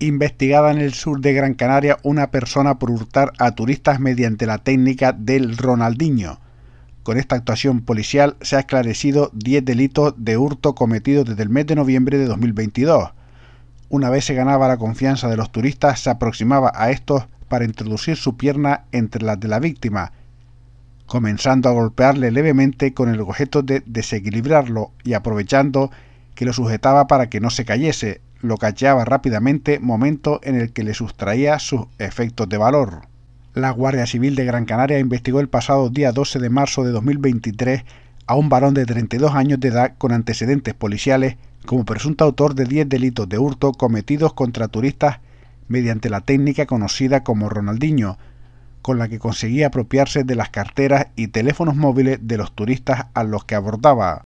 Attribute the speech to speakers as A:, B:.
A: investigada en el sur de Gran Canaria una persona por hurtar a turistas mediante la técnica del Ronaldinho. Con esta actuación policial se ha esclarecido 10 delitos de hurto cometidos desde el mes de noviembre de 2022. Una vez se ganaba la confianza de los turistas, se aproximaba a estos para introducir su pierna entre las de la víctima, comenzando a golpearle levemente con el objeto de desequilibrarlo y aprovechando que lo sujetaba para que no se cayese, lo cacheaba rápidamente, momento en el que le sustraía sus efectos de valor. La Guardia Civil de Gran Canaria investigó el pasado día 12 de marzo de 2023 a un varón de 32 años de edad con antecedentes policiales como presunto autor de 10 delitos de hurto cometidos contra turistas mediante la técnica conocida como Ronaldinho, con la que conseguía apropiarse de las carteras y teléfonos móviles de los turistas a los que abordaba.